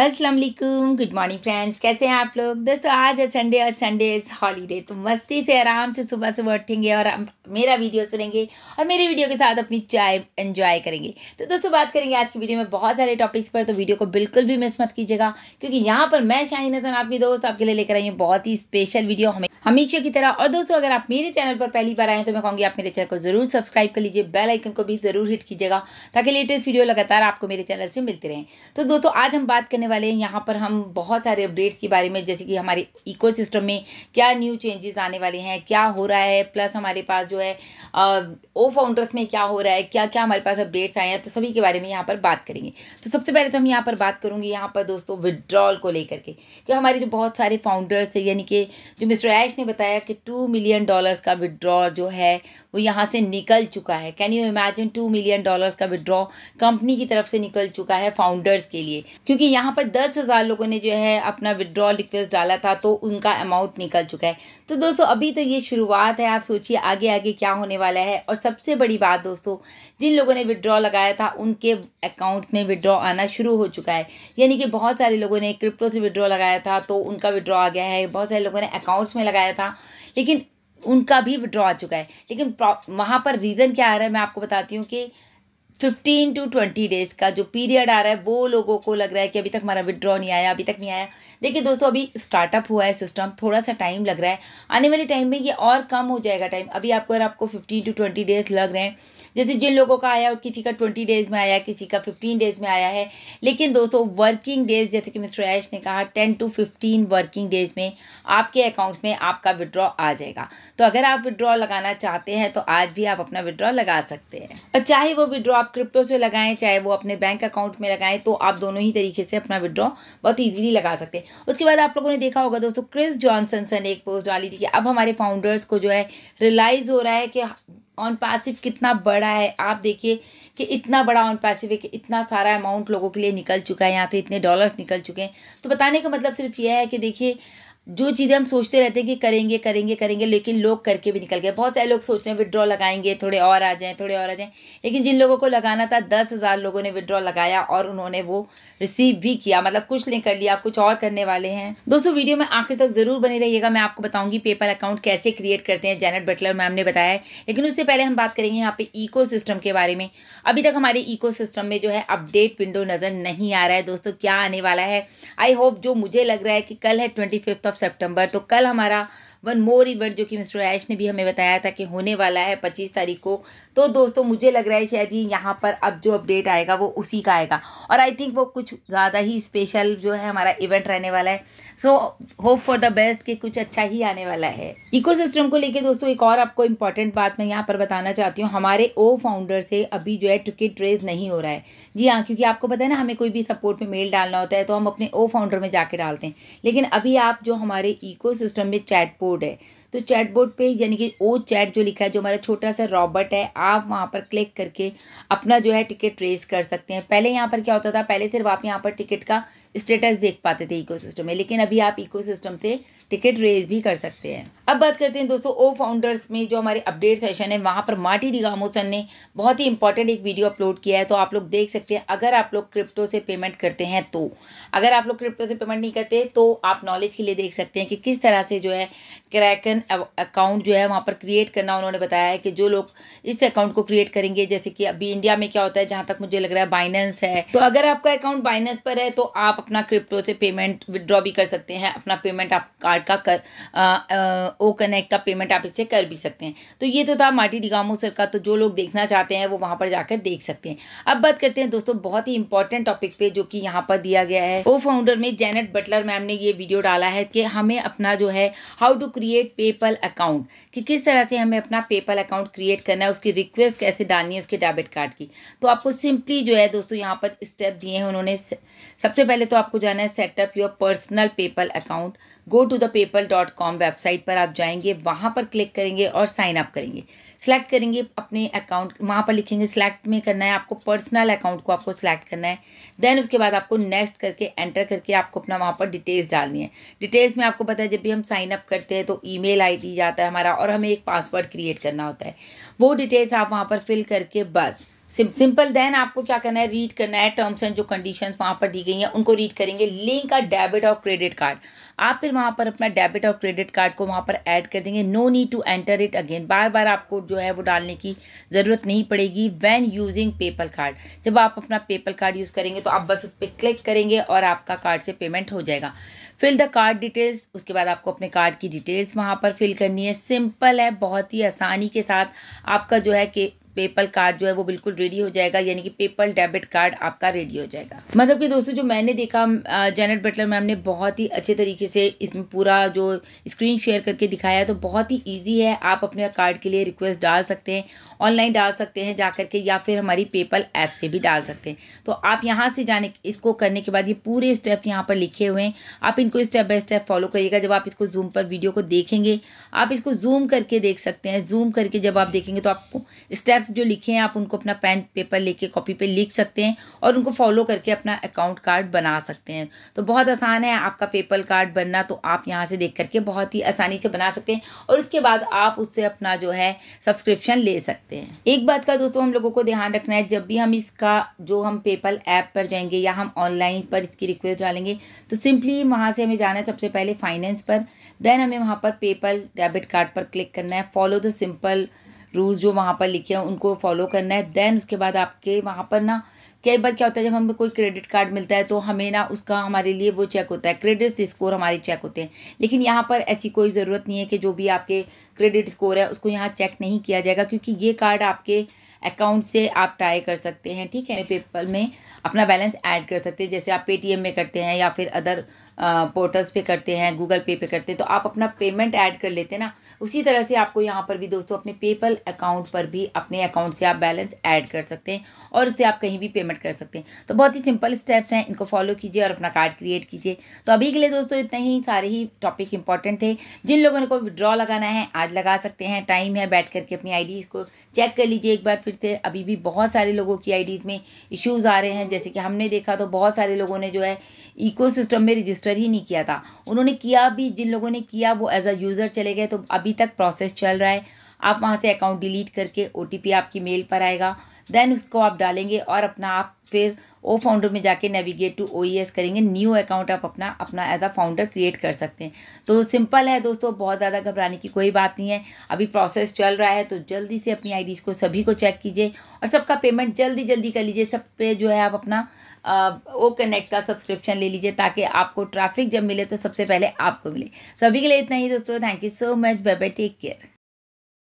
अस्सलाम वालेकुम good morning friends कैसे हैं आप लोग दोस्तों आज है संडे और संडे इज़ हॉलीडे तो मस्ती से आराम से सुबह सुबह उठेंगे और मेरा वीडियो सुनेंगे और मेरे वीडियो के साथ अपनी चाय एंजॉय करेंगे तो दोस्तों बात करेंगे आज की वीडियो में बहुत सारे टॉपिक्स पर तो वीडियो को बिल्कुल भी मिस मत कीजिएगा क्योंकि यहाँ पर मैं शाहिन हसन आपकी दोस्त आपके लिए लेकर आई हूँ बहुत ही स्पेशल वीडियो हमें हमेशा की तरह और दोस्तों अगर आप मेरे चैनल पर पहली बार आए तो मैं कहूँगी आप मेरे चैनल को ज़रूर सब्सक्राइब कर लीजिए बेल आइकन को भी ज़रूर हिट कीजिएगा ताकि लेटेस्ट वीडियो लगातार आपको मेरे चैनल से मिलते रहें तो दोस्तों आज हम बात करने करने वाले हैं यहाँ पर हम बहुत सारे अपडेट्स के बारे में जैसे कि हमारे इकोसिस्टम में क्या न्यू चेंजेस आने वाले हैं क्या हो रहा है प्लस हमारे पास जो है ओ फाउंडर्स में क्या हो रहा है क्या क्या हमारे पास अपडेट्स आए हैं तो सभी के बारे में यहाँ पर बात करेंगे तो सबसे पहले तो हम यहाँ पर बात करूँगी यहाँ पर दोस्तों विदड्रॉल को लेकर के कि हमारे जो बहुत सारे फाउंडर्स थे यानी कि जो मिस्टर ऐश ने बताया कि टू मिलियन डॉलर्स का विदड्रॉ जो है वो यहाँ से निकल चुका है can you imagine two million dollars का विदड्रॉ कंपनी की तरफ से निकल चुका है फाउंडर्स के लिए क्योंकि यहाँ पर दस हज़ार लोगों ने जो है अपना विड्रॉल रिक्वेस्ट डाला था तो उनका अमाउंट निकल चुका है तो दोस्तों अभी तो ये शुरुआत है आप सोचिए आगे आगे क्या होने वाला है और सबसे बड़ी बात दोस्तों जिन लोगों ने विड्रॉ लगाया था उनके अकाउंट में विड्रॉ आना शुरू हो चुका है यानी कि बहुत सारे लोगों ने क्रिप्टो से विड्रॉ लगाया था तो उनका विड्रॉ आ गया है बहुत सारे लोगों ने अकाउंट्स में लगाया था लेकिन उनका भी विड्रॉ आ चुका है लेकिन वहाँ पर रीज़न क्या आ रहा है मैं आपको बताती हूँ कि 15 टू ट्वेंटी डेज़ का जो पीरियड आ रहा है वो लोगों को लग रहा है कि अभी तक हमारा विड्रॉ नहीं आया अभी तक नहीं आया देखिए दोस्तों अभी स्टार्टअप हुआ है सिस्टम थोड़ा सा टाइम लग रहा है आने वाले टाइम में ये और कम हो जाएगा टाइम अभी आपको अगर आपको फिफ्टीन टू ट्वेंटी डेज लग रहे हैं जैसे जिन लोगों का आया और किसी का ट्वेंटी डेज़ में आया किसी का फिफ्टीन डेज़ में आया है लेकिन दोस्तों वर्किंग डेज़ जैसे कि मिस्टर ऐश ने कहा ten to fifteen working days में आपके अकाउंट्स में आपका विड्रॉ आ जाएगा तो अगर आप विड्रॉ लगाना चाहते हैं तो आज भी आप अपना विड्रॉ लगा सकते हैं और चाहे वो विड्रॉ आप क्रिप्टो से लगाएं चाहे वो अपने बैंक अकाउंट में लगाएं तो आप दोनों ही तरीके से अपना विड्रॉ बहुत ईजिली लगा सकते हैं उसके बाद आप लोगों ने देखा होगा दोस्तों क्रिस जॉनसन ने एक पोस्ट डाली थी कि अब हमारे फाउंडर्स को जो है रियलाइज़ हो रहा है कि ऑन पैसिव कितना बड़ा है आप देखिए कि इतना बड़ा ऑन पैसिव है कि इतना सारा अमाउंट लोगों के लिए निकल चुका है यहाँ से इतने डॉलर्स निकल चुके हैं तो बताने का मतलब सिर्फ यह है कि देखिए जो चीज़ें हम सोचते रहते हैं कि करेंगे करेंगे करेंगे लेकिन लोग करके भी निकल गए बहुत सारे लोग सोच रहे हैं विड्रॉ लगाएंगे थोड़े और आ जाएं थोड़े और आ जाएं लेकिन जिन लोगों को लगाना था दस हज़ार लोगों ने विड्रॉ लगाया और उन्होंने वो रिसीव भी किया मतलब कुछ नहीं कर लिया आप कुछ और करने वाले हैं दोस्तों वीडियो में आखिर तक ज़रूर बनी रहिएगा मैं आपको बताऊँगी पेपर अकाउंट कैसे क्रिएट करते हैं जैनट बटलर मैम ने बताया है लेकिन उससे पहले हम बात करेंगे यहाँ पर इको के बारे में अभी तक हमारे इको में जो है अपडेट विंडो नज़र नहीं आ रहा है दोस्तों क्या आने वाला है आई होप जो मुझे लग रहा है कि कल है ट्वेंटी ऑफ ऑफ सेप्टेम्बर तो कल हमारा वन मोर इवेंट जो कि मिस्टर ऐश ने भी हमें बताया था कि होने वाला है पच्चीस तारीख को तो दोस्तों मुझे लग रहा है शायद ये यहाँ पर अब जो अपडेट आएगा वो उसी का आएगा और आई थिंक वो कुछ ज़्यादा ही स्पेशल जो है हमारा इवेंट रहने वाला है so hope for the best कि कुछ अच्छा ही आने वाला है इकोसिस्टम को लेके दोस्तों एक और आपको इम्पॉर्टेंट बात मैं यहाँ पर बताना चाहती हूँ हमारे ओ फाउंडर से अभी जो है टिकट रेज नहीं हो रहा है जी हाँ क्योंकि आपको पता है ना हमें कोई भी सपोर्ट में मेल डालना होता है तो हम अपने ओ फाउंडर में जाके डालते हैं लेकिन अभी आप जो हमारे इको में चैटपोर्ट चैटबोर्ड है तो चैटबोर्ड पे यानी कि ओ चैट जो लिखा है जो हमारा छोटा सा रॉबर्ट है आप वहाँ पर क्लिक करके अपना जो है टिकट रेज कर सकते हैं पहले यहाँ पर क्या होता था पहले सिर्फ आप यहाँ पर टिकट का स्टेटस देख पाते थे इकोसिस्टम में लेकिन अभी आप इकोसिस्टम से टिकट रेज भी कर सकते हैं अब बात करते हैं दोस्तों ओ फाउंडर्स में जो हमारे अपडेट सेशन है वहाँ पर मार्टी डिगामोसन ने बहुत ही इंपॉर्टेंट एक वीडियो अपलोड किया है तो आप लोग देख सकते हैं अगर आप लोग क्रिप्टो से पेमेंट करते हैं तो अगर आप लोग क्रिप्टो से पेमेंट नहीं करते तो आप नॉलेज के लिए देख सकते हैं कि किस तरह से जो है क्रैकन अकाउंट जो है वहाँ पर क्रिएट करना उन्होंने बताया है कि जो लोग इस अकाउंट को क्रिएट करेंगे जैसे कि अभी इंडिया में क्या होता है जहाँ तक मुझे लग रहा है बाइनेंस है तो अगर आपका अकाउंट बाइनेंस पर है तो आप अपना क्रिप्टो से पेमेंट विदड्रॉ भी कर सकते हैं अपना पेमेंट आप कार्ड का कर ओ कनेक्ट का पेमेंट आप इससे कर भी सकते हैं तो ये तो था मार्टी डिगामो सर का तो जो लोग देखना चाहते हैं वो वहाँ पर जाकर देख सकते हैं अब बात करते हैं दोस्तों बहुत ही इंपॉर्टेंट टॉपिक पे जो कि यहाँ पर दिया गया है ओ फाउंडर में जेनेट बटलर मैम ने ये वीडियो डाला है कि हमें अपना जो है how to create PayPal account कि किस तरह से हमें अपना पेपल अकाउंट क्रिएट करना है उसकी रिक्वेस्ट कैसे डालनी है उसके डेबिट कार्ड की तो आपको सिंपली जो है दोस्तों यहाँ पर स्टेप दिए हैं उन्होंने सबसे पहले पहले तो आपको जाना है setup your personal PayPal account go to the PayPal dot com website पर आप जाएंगे वहां पर क्लिक करेंगे और साइन अप करेंगे सेलेक्ट करेंगे अपने अकाउंट वहां पर लिखेंगे सेलेक्ट में करना है आपको पर्सनल अकाउंट को आपको सेलेक्ट करना है देन उसके बाद आपको नेक्स्ट करके एंटर करके आपको अपना वहां पर डिटेल्स डालनी है डिटेल्स में आपको पता है जब भी हम साइन अप करते हैं तो ई मेल जाता है हमारा और हमें एक पासवर्ड क्रिएट करना होता है वो डिटेल्स आप वहाँ पर फिल करके बस सिम, सिंपल देन आपको क्या करना है रीड करना है टर्म्स एंड जो कंडीशन वहाँ पर दी गई हैं उनको रीड करेंगे लिंक का डेबिट और क्रेडिट कार्ड आप फिर वहां पर अपना डेबिट और क्रेडिट कार्ड को वहाँ पर ऐड कर देंगे no need to enter it again बार बार आपको जो है वो डालने की ज़रूरत नहीं पड़ेगी वैन यूजिंग पेपल कार्ड जब आप अपना पेपल कार्ड यूज़ करेंगे तो आप बस उस पर क्लिक करेंगे और आपका कार्ड से पेमेंट हो जाएगा फिल द कार्ड डिटेल्स उसके बाद आपको अपने कार्ड की डिटेल्स वहाँ पर फिल करनी है सिंपल है बहुत ही आसानी के साथ आपका जो है कि पेपल कार्ड जो है वो बिल्कुल रेडी हो जाएगा यानी कि पेपल डेबिट कार्ड आपका रेडी हो जाएगा मतलब कि दोस्तों जो मैंने देखा जैनट बटलर मैम ने बहुत ही अच्छे तरीके से इसमें पूरा जो स्क्रीन शेयर करके दिखाया तो बहुत ही ईजी है आप अपने कार्ड के लिए रिक्वेस्ट डाल सकते हैं ऑनलाइन डाल सकते हैं जा कर के या फिर हमारी पेपल ऐप से भी डाल सकते हैं तो आप यहाँ से जाने इसको करने के बाद ये पूरे स्टेप यहाँ पर लिखे हुए हैं आप इनको स्टेप बाय स्टेप फॉलो करिएगा जब आप इसको जूम पर वीडियो को देखेंगे आप इसको जूम करके देख सकते हैं जूम करके जब आप देखेंगे तो आपको स्टेप्स जो लिखे हैं आप उनको अपना पेन पेपर लेके कॉपी पे लिख सकते हैं और उनको फॉलो करके अपना अकाउंट कार्ड बना सकते हैं तो बहुत आसान है आपका पेपल कार्ड बनना तो आप यहाँ से देख करके बहुत ही आसानी से बना सकते हैं और उसके बाद आप उससे अपना जो है सब्सक्रिप्शन ले सकते हैं सकते हैं एक बात का दोस्तों हम लोगों को ध्यान रखना है जब भी हम इसका जो हम पेपल ऐप पर जाएंगे या हम ऑनलाइन पर इसकी रिक्वेस्ट डालेंगे तो सिंपली वहाँ से हमें जाना है सबसे पहले फाइनेंस पर देन हमें वहाँ पर पेपल डेबिट कार्ड पर क्लिक करना है फॉलो द सिंपल रूल्स जो वहाँ पर लिखे हैं उनको फॉलो करना है देन उसके बाद आपके वहाँ पर ना कई बार क्या होता है जब हमें कोई क्रेडिट कार्ड मिलता है तो हमें ना उसका हमारे लिए वो चेक होता है क्रेडिट स्कोर हमारे चेक होते हैं लेकिन यहाँ पर ऐसी कोई ज़रूरत नहीं है कि जो भी आपके क्रेडिट स्कोर है उसको यहाँ चेक नहीं किया जाएगा क्योंकि ये कार्ड आपके अकाउंट से आप ट्राई कर सकते हैं ठीक है पेपल में अपना बैलेंस ऐड कर सकते हैं जैसे आप पेटीएम में करते हैं या फिर अदर पोर्टल्स पे करते हैं गूगल पे पे करते हैं तो आप अपना पेमेंट ऐड कर लेते हैं ना उसी तरह से आपको यहाँ पर भी दोस्तों अपने पेपल अकाउंट पर भी अपने अकाउंट से आप बैलेंस ऐड कर सकते हैं और उससे आप कहीं भी पेमेंट कर सकते हैं तो बहुत ही सिंपल स्टेप्स हैं इनको फॉलो कीजिए और अपना कार्ड क्रिएट कीजिए तो अभी के लिए दोस्तों इतना ही सारे ही टॉपिक इंपॉर्टेंट थे जिन लोगों को विड्रॉ लगाना है आज लगा सकते हैं टाइम है बैठ करके अपनी आई को चेक कर लीजिए एक बार फिरते अभी भी बहुत सारे लोगों की आईडी में इश्यूज़ आ रहे हैं जैसे कि हमने देखा तो बहुत सारे लोगों ने जो है इकोसिस्टम में रजिस्टर ही नहीं किया था उन्होंने किया भी जिन लोगों ने किया वो एज अ यूज़र चले गए तो अभी तक प्रोसेस चल रहा है आप वहाँ से अकाउंट डिलीट करके ओ आपकी मेल पर आएगा देन उसको आप डालेंगे और अपना आप फिर ओ फाउंडर में जाके नेविगेट टू ओ करेंगे न्यू अकाउंट आप अपना अपना एज अ फाउंडर क्रिएट कर सकते हैं तो सिंपल है दोस्तों बहुत ज़्यादा घबराने की कोई बात नहीं है अभी प्रोसेस चल रहा है तो जल्दी से अपनी आईडीज़ को सभी को चेक कीजिए और सबका पेमेंट जल्दी जल्दी कर लीजिए सब पे जो है आप अपना ओ कनेक्ट का सब्सक्रिप्शन ले लीजिए ताकि आपको ट्रैफिक जब मिले तो सबसे पहले आपको मिले सभी के लिए इतना ही दोस्तों thank you so much bye bye take care